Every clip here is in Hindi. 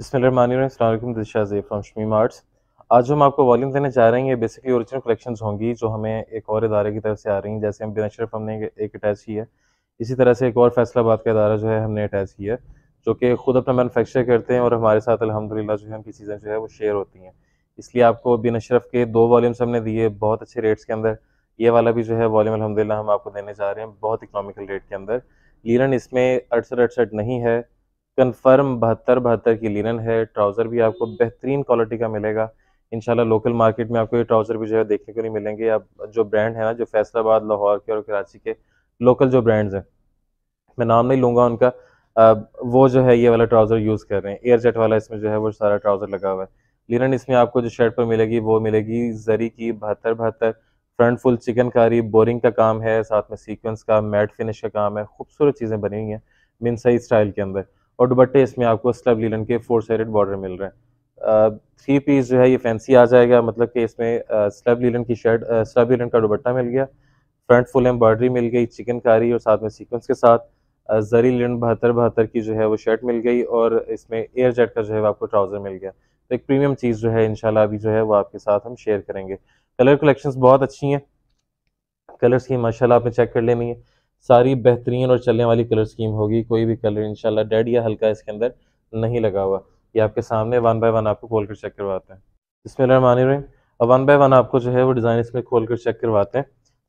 बिस्मिल्लाम दिस फ्राम शमीम आर्ट्स आज हम आपको वॉल्यूम देने जा रहे हैं ये बेसिकली ओरिजिनल कलेक्शन होंगी जो हमें एक और इदारे की तरफ से आ रही हैं जैसे हम बिना शर्फ हमने एक अटैच की है इसी तरह से एक और फैसलाबाद का इदारा जो है हमने अटैच किया है जो कि खुद अपना मैनुफेक्चर करते हैं और हमारे साथ अलहमदिल्ला जो है उनकी चीज़ें जो है वो शेयर होती हैं इसलिए आपको बिन अशरफ के दो वॉल्यूम्स हमने दिए बहुत अच्छे रेट्स के अंदर ये वाला भी जो है वॉल्यूम अलहमदिल्ला हम आपको देने जा रहे हैं बहुत इकनॉमिकल रेट के अंदर लीरन इसमें अड़सठ अड़सठ नहीं है कन्फर्म बहत्तर बहत्तर की लिनन है ट्राउज़र भी आपको बेहतरीन क्वालिटी का मिलेगा इनशाला लोकल मार्केट में आपको ये ट्राउज़र भी जो है देखने को नहीं मिलेंगे आप जो ब्रांड है ना जो फैसलाबाद लाहौर के और कराची के लोकल जो ब्रांड्स हैं मैं नाम नहीं लूँगा उनका आ, वो जो है ये वाला ट्राउज़र यूज़ कर रहे हैं एयर जेट वाला इसमें जो है वो सारा ट्राउज़र लगा हुआ है लिनन इसमें आपको जो शर्ट पर मिलेगी वो मिलेगी जरी की बहत्तर बहत्तर फ्रंट फुल चिकनकारी बोरिंग का काम है साथ में सीक्वेंस का मैट फिनिश का काम है खूबसूरत चीज़ें बनी हुई हैं मिनसाई स्टाइल के अंदर और दुबट्टे इसमें आपको स्लब लीलन के फोर साइडेड बॉर्डर मिल रहे हैं थ्री पीस जो है ये फैंसी आ जाएगा मतलब कि इसमें स्लब लीलन की शर्ट स्लब लीलन का दुबट्टा मिल गया फ्रंट फुल एम्ब्रॉयडरी मिल गई चिकनकारी और साथ में सीक्वेंस के साथ जरी लीलन बहत्तर बहत्तर की जो है वो शर्ट मिल गई और इसमें एयर जेट का जो है आपको ट्राउज़र मिल गया तो एक प्रीमियम चीज़ जो है इनशाला अभी जो है वो आपके साथ हम शेयर करेंगे कलर कलेक्शंस बहुत अच्छी हैं कलर्स की माशाल्लाह आपने चेक कर लेनी है सारी बेहतरीन और चलने वाली कलर स्कीम होगी कोई भी कलर इनशाला डेड या हल्का इसके अंदर नहीं लगा हुआ ये आपके सामने वन बाय वन आपको खोल कर चेक करवाते हैं इसमें रहमानी रही और वन बाय वन आपको जो है वो डिज़ाइन इसमें खोल कर चेक करवाते हैं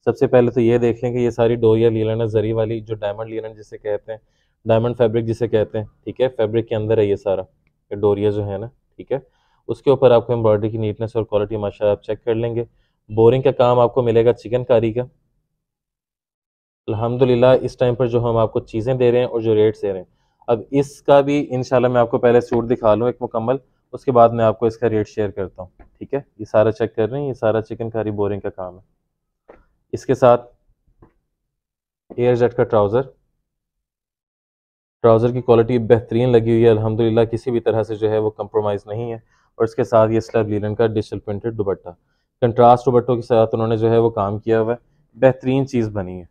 सबसे पहले तो ये देख लें कि ये सारी डोरिया लीलन है जरी वाली जो डायमंड लीलन जिसे कहते हैं डायमंड फैब्रिक जिसे कहते हैं ठीक है फैब्रिक के अंदर है ये सारा ये डोरिया जो है ना ठीक है उसके ऊपर आपको एम्ब्रॉयडरी की नीटनेस और क्वालिटी माशा आप चेक कर लेंगे बोरिंग का काम आपको मिलेगा चिकनकारी का अलहमदिल्ला इस टाइम पर जो हम आपको चीज़ें दे रहे हैं और जो रेट्स दे रहे हैं अब इसका भी इन मैं आपको पहले सूट दिखा लूँ एक मुकम्मल उसके बाद मैं आपको इसका रेट शेयर करता हूँ ठीक है ये सारा चेक कर रहे हैं ये सारा चिकन बोरिंग का काम है इसके साथ एयर जेट का ट्राउज़र ट्राउज़र की क्वालिटी बेहतरीन लगी हुई है अल्हम्दुलिल्लाह किसी भी तरह से जो है वो कम्प्रोमाइज नहीं है और इसके साथ ये स्लब लीलन का डिजिटल प्रिंटेड दुबट्टा कंट्रास्ट दुबट्टों के साथ उन्होंने जो है वो काम किया हुआ है बेहतरीन चीज़ बनी है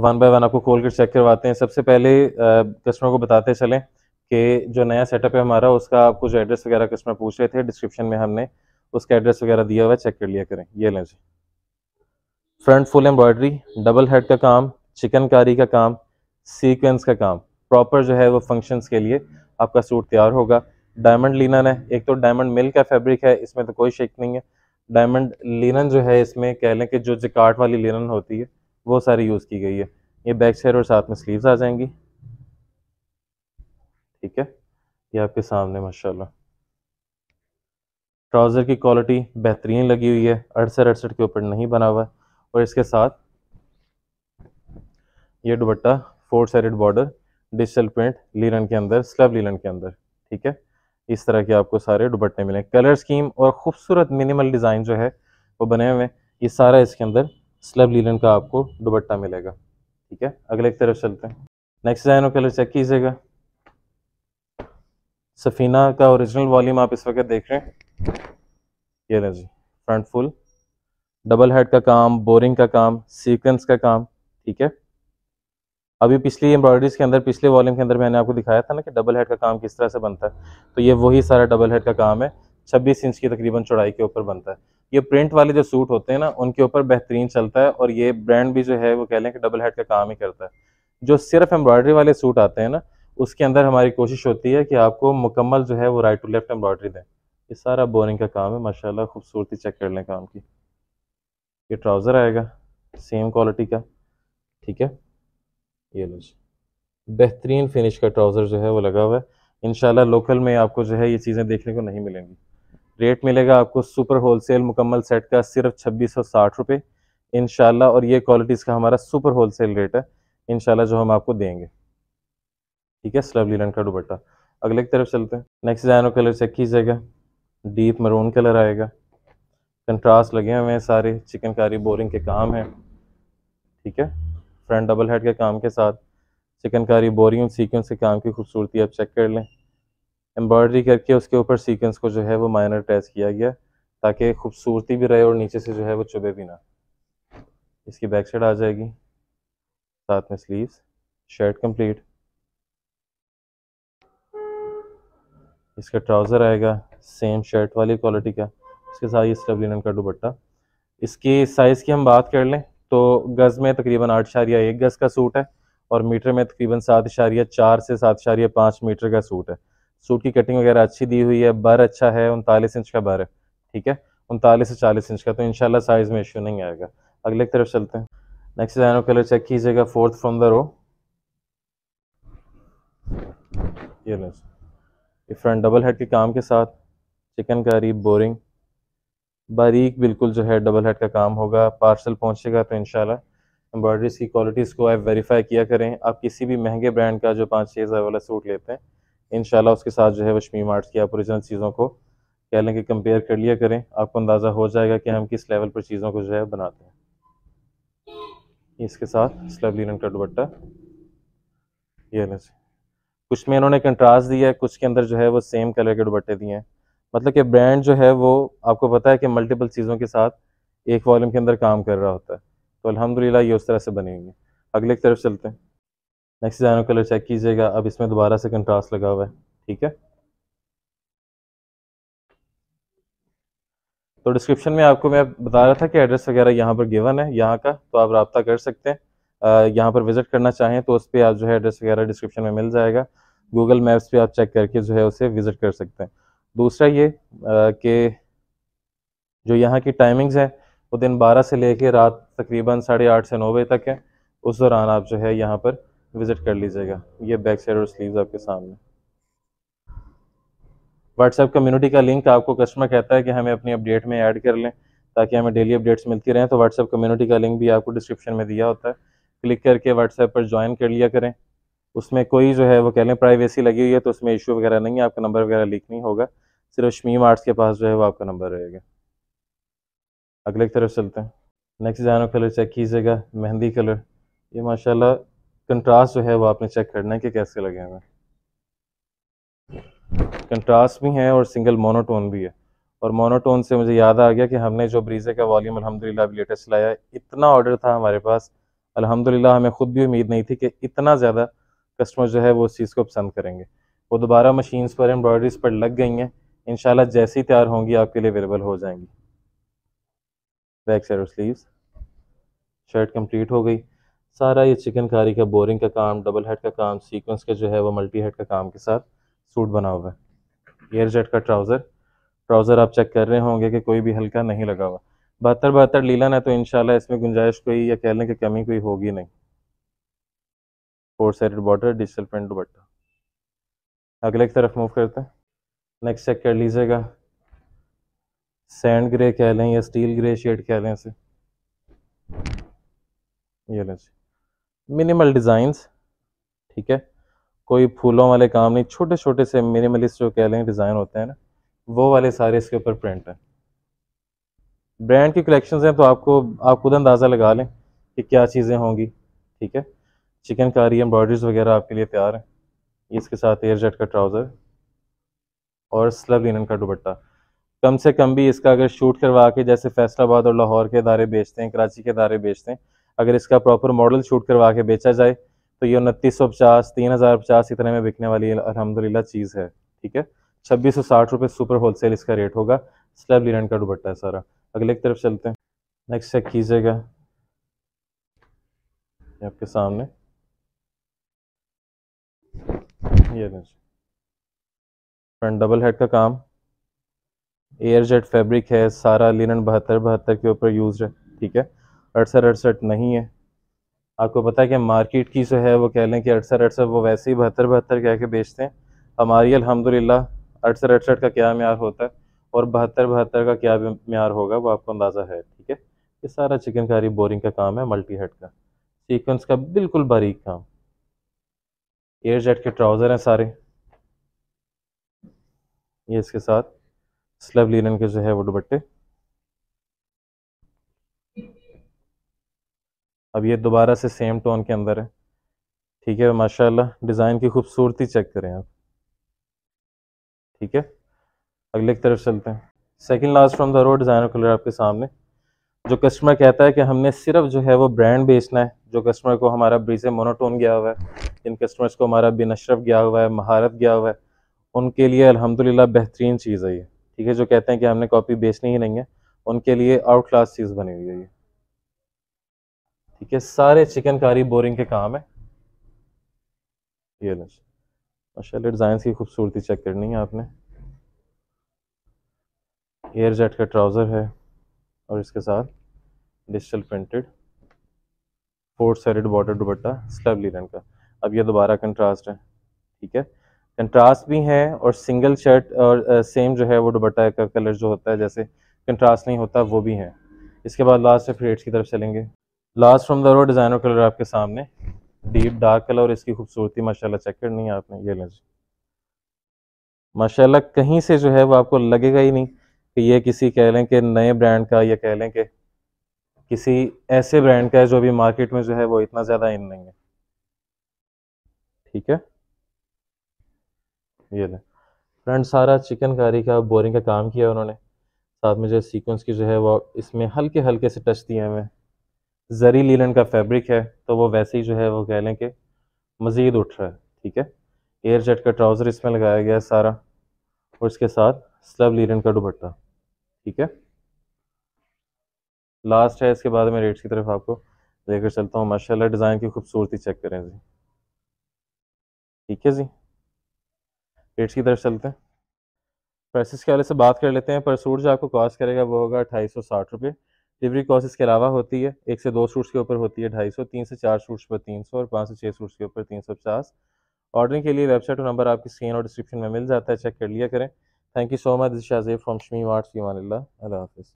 वन बाय वन आपको खोल कर चेक करवाते हैं सबसे पहले कस्टमर को बताते चलें कि जो नया सेटअप है हमारा उसका आपको जो एड्रेस वगैरह कस्टमर पूछ रहे थे डिस्क्रिप्शन में हमने उसका एड्रेस वगैरह दिया हुआ है चेक कर लिया करें ये लें जी front full embroidery double head का काम चिकनकारी का काम सीक्वेंस का काम प्रॉपर जो है वो फंक्शंस के लिए आपका सूट तैयार होगा डायमंड लिनन है एक तो डायमंड मिल का फैब्रिक है इसमें तो कोई शेक नहीं है डायमंड लिनन जो है इसमें कह लें कि जो जिकाट वाली लिनन होती है वो सारी यूज़ की गई है ये बैक साइड और साथ में स्लीव्स आ जाएंगी ठीक है ये आपके सामने माशाल्लाह ट्राउज़र की क्वालिटी बेहतरीन लगी हुई है अड़सठ अड़सठ के ऊपर नहीं बना हुआ है और इसके साथ ये dupatta four side border digital print linen के अंदर स्लब लीलन के अंदर ठीक है इस तरह के आपको सारे दुबट्टे मिले कलर स्कीम और ख़ूबसूरत मिनिमल डिज़ाइन जो है वो बने हुए हैं ये सारा इसके अंदर स्लब लीलन का आपको दुबट्टा मिलेगा ठीक है अगले एक तरफ चलते हैं नेक्स्ट डिजाइन कलर चेक कीजिएगा सफीना का ओरिजिनल वॉल्यूम आप इस वक्त देख रहे हैं ये जी फ्रंट फुल डबल हेड का काम बोरिंग का काम सीक्वेंस का काम ठीक है अभी पिछली एम्ब्रॉयडरीज के अंदर पिछले वॉल्यूम के अंदर मैंने आपको दिखाया था ना कि डबल हेड का काम किस तरह से बनता है तो ये वही सारा डबल हेड का काम है 26 इंच की तकरीबन चौड़ाई के ऊपर बनता है ये प्रिंट वाले जो सूट होते हैं ना उनके ऊपर बेहतरीन चलता है और ये ब्रांड भी जो है वो कह लें कि डबल हेड का काम ही करता है जो सिर्फ एम्ब्रॉयडरी वाले सूट आते हैं ना उसके अंदर हमारी कोशिश होती है कि आपको मुकम्मल जो है वो राइट टू लेफ्ट एम्ब्रॉयडरी दें ये सारा बोरिंग का काम है माशाल्लाह खूबसूरती चेक कर लें काम की ये ट्राउज़र आएगा सेम क्वालिटी का ठीक है ये लो जी बेहतरीन फिनिश का ट्राउज़र जो है वो लगा हुआ है इन लोकल में आपको जो है ये चीज़ें देखने को नहीं मिलेंगी रेट मिलेगा आपको सुपर होलसेल मुकम्मल सेट का सिर्फ छब्बीस सौ साठ रुपये इन और ये क्वालिटीज़ का हमारा सुपर होलसेल रेट है इन जो हम आपको देंगे ठीक है स्लब लीलन का दुबट्टा अगले की तरफ चलते हैं नेक्स्ट जैनो कलर चेक कीजिएगा डीप मरून कलर आएगा कंट्रास्ट लगे हुए हैं सारे चिकनकारी बोरिंग के काम हैं ठीक है फ्रंट डबल हेड के काम के साथ चिकनकारी बोरिंग सीक्वेंस के काम की खूबसूरती आप चेक कर लें एम्ब्रॉयडरी करके उसके ऊपर सीक्वेंस को जो है वो माइनर टैच किया गया ताकि खूबसूरती भी रहे और नीचे से जो है वो चुभे भी ना इसकी बैक साइड आ जाएगी साथ में स्लीव्स शर्ट कंप्लीट इसका ट्राउज़र आएगा सेम शर्ट वाली क्वालिटी का इसके साथ ही इसका लिनन का दुपट्टा इसकी साइज़ की हम बात कर लें तो गज़ में तकरीबन आठ इशारिया एक गज़ का सूट है और मीटर में तकरीबन सात इशारिया चार से सात इशारिया पाँच मीटर का सूट है सूट की कटिंग वगैरह अच्छी दी हुई है बर अच्छा है उनतालीस इंच का बर है ठीक है उनतालीस से चालीस इंच का तो इनशाला साइज में इश्यू नहीं आएगा अगले तरफ चलते हैं next design of colour check कीजिएगा फोर्थ फ्रॉम द रो ये ये फ्रंट डबल हेड के काम के साथ चिकन का रीप बोरिंग बारीक बिल्कुल जो है डबल हेड का काम होगा पार्सल पहुंचेगा तो इनशाला एम्ब्रॉयडरीज की क्वालिटीज़ को आप वेरीफाई किया करें आप किसी भी महंगे ब्रांड का जो पाँच छः हज़ार वाला सूट लेते हैं इन उसके साथ जो है वो शमीम आर्ट्स की आप ओरिजिनल चीज़ों को कह लें कि कंपेयर कर लिया करें आपको अंदाज़ा हो जाएगा कि हम किस लेवल पर चीज़ों को जो है बनाते हैं इसके साथ स्लब लिनन का दुबट्टा ये लें कुछ में इन्होंने कंट्रास्ट दिया है कुछ के अंदर जो है वो सेम कलर के दुबट्टे दिए हैं मतलब कि ब्रांड जो है वो आपको पता है कि मल्टीपल चीज़ों के साथ एक वॉल्यूम के अंदर काम कर रहा होता है तो अलहमदिल्ला ये उस तरह से बनी हुई है अगले एक तरफ चलते हैं नेक्स्ट जानो कलर चेक कीजिएगा अब इसमें दोबारा से कंट्रास्ट लगा हुआ है ठीक है तो डिस्क्रिप्शन में आपको मैं बता रहा था कि एड्रेस वगैरह यहाँ पर गिवन है यहाँ का तो आप रबता कर सकते हैं यहाँ पर विजिट करना चाहें तो उस पर आप जो है एड्रेस वगैरह डिस्क्रिप्शन में मिल जाएगा गूगल मैप्स पे आप चेक करके जो है उसे विज़िट कर सकते हैं दूसरा ये कि जो यहाँ की टाइमिंग्स हैं वो दिन बारह से लेके रात तकरीबन साढ़े आठ से नौ बजे तक है उस दौरान आप जो है यहाँ पर विज़िट कर लीजिएगा ये बैक साइड और स्लीव्स आपके सामने व्हाट्सएप कम्युनिटी का लिंक आपको कस्टमर कहता है कि हमें अपनी अपडेट में ऐड कर लें ताकि हमें डेली अपडेट्स मिलती रहें तो व्हाट्सएप कम्युनिटी का लिंक भी आपको डिस्क्रिप्शन में दिया होता है क्लिक करके व्हाट्सएप पर ज्वाइन कर लिया करें उसमें कोई जो है वो कह लें प्राइवेसी लगी हुई है तो उसमें इशू वगैरह नहीं है आपका नंबर वगैरह लीक नहीं होगा सिर्फ शमीम आर्ट्स के पास जो है वो आपका नंबर रहेगा अगले की तरफ चलते हैं नेक्स्ट जहनों कलर चेक कीजिएगा मेहंदी कलर ये माशाल्लाह कंट्रास्ट जो है वो आपने चेक करना है कि कैसे लगे हुए कंट्रास्ट भी है और सिंगल मोनोटोन भी है और मोनोटोन से मुझे याद आ गया कि हमने जो ब्रीजे का वॉल्यूम अलहमदिल्ला अभी लेटेस्ट लाया इतना ऑर्डर था हमारे पास अलहमदिल्ला हमें ख़ुद भी उम्मीद नहीं थी कि इतना ज़्यादा कस्टमर जो है वो उस चीज़ को पसंद करेंगे वो दोबारा मशीन्स पर एम्ब्रॉयडरीज पर लग गई हैं इन जैसी तैयार होंगी आपके लिए अवेलेबल हो जाएंगी बैक साइड और स्लीव शर्ट कम्प्लीट हो गई सारा ये चिकनकारी का बोरिंग का काम डबल हेड का काम सीक्वेंस का जो है वो मल्टी हेड का काम के साथ सूट बना हुआ है एयर जेट का ट्राउज़र ट्राउज़र आप चेक कर रहे होंगे कि कोई भी हल्का नहीं लगा हुआ बहत्तर बहत्तर लीला ना तो इन इसमें गुंजाइश कोई या कहने की कमी कोई होगी नहीं four side border digital print dupatta अगले की तरफ मूव करते हैं नेक्स्ट चेक कर लीजिएगा सैंड ग्रे कह लें या स्टील ग्रे शेड कह लें इसे ये लें जी मिनिमल डिज़ाइंस ठीक है कोई फूलों वाले काम नहीं छोटे छोटे से मिनिमलिस्ट जो कह लें डिज़ाइन होते हैं ना वो वाले सारे इसके ऊपर प्रिंट हैं ब्रांड की कलेक्शन हैं तो आपको आप खुद अंदाज़ा लगा लें कि क्या चीज़ें होंगी ठीक है चिकनकारी एम्ब्रॉयडरीज वगैरह आपके लिए तैयार हैं इसके साथ एयर जेट का ट्राउज़र और स्लब लिनन का दुपट्टा कम से कम भी इसका अगर शूट करवा के जैसे फैसलाबाद और लाहौर के इदारे बेचते हैं कराची के इदारे बेचते हैं अगर इसका प्रॉपर मॉडल शूट करवा के बेचा जाए तो ये उनतीस सौ पचास तीन हज़ार पचास इतने में बिकने वाली अलहमदिल्ला चीज़ है ठीक है छब्बीस सौ साठ रुपये सुपर होल सेल इसका रेट होगा स्लब लिनन का दुबट्टा है सारा अगले की तरफ चलते हैं नेक्स्ट चेक कीजिएगा आपके सामने ये फ्रंट डबल हेड का काम एयर जेट फैब्रिक है सारा लिनन बहत्तर बहत्तर के ऊपर यूज है ठीक है अड़सठ अड़सठ नहीं है आपको पता है कि मार्केट की जो है वो कह लें कि अड़सठ अड़सठ वो वैसे ही बहत्तर बहत्तर कह के बेचते हैं हमारी अलहमदिल्ला अड़सठ अड़सठ का क्या मैार होता है और बहत्तर बहत्तर का क्या मैार होगा वो आपको अंदाज़ा है ठीक है ये सारा चिकनकारी बोरिंग का काम है मल्टी हेड का सीक्वेंस का बिल्कुल बारीक काम एयर जेट के ट्राउज़र हैं सारे ये इसके साथ स्लब लिनन के जो है वो दुबट्टे अब ये दोबारा से सेम टोन के अंदर है ठीक है माशाल्लाह डिज़ाइन की खूबसूरती चेक करें आप ठीक है अगले की तरफ चलते हैं second last from the road designer colour आपके सामने जो कस्टमर कहता है कि हमने सिर्फ जो है वो ब्रांड बेचना है जो कस्टमर को हमारा ब्रीजे मोनोटोन गया हुआ है जिन कस्टमर्स को हमारा बिन अशरफ गया हुआ है महारत गया हुआ है उनके लिए अलहमदिल्ला बेहतरीन चीज़ है ये ठीक है जो कहते हैं कि हमने कॉपी बेचनी ही नहीं है उनके लिए आउट क्लास चीज़ बनी हुई है ये ठीक है सारे चिकनकारी बोरिंग के काम है ये लंच माशाल्लाह की खूबसूरती चेक करनी है आपने एयर जेट का ट्राउज़र है और इसके साथ digital printed four side border dupatta slub linen का अब ये दोबारा कंट्रास्ट है ठीक है कंट्रास्ट भी है और सिंगल शर्ट और सेम जो है वो दुपट्टा का कलर जो होता है जैसे कंट्रास्ट नहीं होता वो भी है इसके बाद लास्ट में रेट्स की तरफ चलेंगे last from the row designer colour आपके सामने डीप डार्क कलर और इसकी खूबसूरती माशाल्लाह चेक करनी है आपने ये लें जी माशाल्लाह कहीं से जो है वो आपको लगेगा ही नहीं कि ये किसी कह लें कि नए ब्रांड का या कह लें कि किसी ऐसे ब्रांड का है जो अभी मार्केट में जो है वो इतना ज़्यादा इन नहीं है ठीक है ये ले फ्रंट सारा चिकनकारी का बोरिंग का काम किया उन्होंने साथ में जो सीक्वेंस की जो है वो इसमें हल्के हल्के से टच दिए हुए हैं ज़री लीलन का फैब्रिक है तो वो वैसे ही जो है वो कह लें कि मज़ीद उठ रहा है ठीक है एयर जेट का ट्राउज़र इसमें लगाया गया है सारा और इसके साथ स्लब लीलन का दुपट्टा ठीक है लास्ट है इसके बाद मैं रेट्स की तरफ आपको लेकर चलता हूँ माशाल्लाह डिज़ाइन की खूबसूरती चेक करें जी ठीक है जी रेट्स की तरफ चलते हैं प्राइसेस के हवाले से बात कर लेते हैं पर सूट जो आपको कॉस्ट करेगा वो होगा अट्ठाईस सौ साठ रुपये डिलीवरी कॉस्ट इसके अलावा होती है एक से दो सूट्स के ऊपर होती है ढाई सौ तीन से चार सूट्स पर तीन सौ और पाँच से छः सूट्स के ऊपर तीन सौ पचास ऑर्डरिंग के लिए वेबसाइट और नंबर आपकी स्क्रीन और डिस्क्रिप्शन में मिल जाता है चेक कर लिया करें thank you so much this Shahzeb from Shami mart यूमान अल्लाह हाफिज़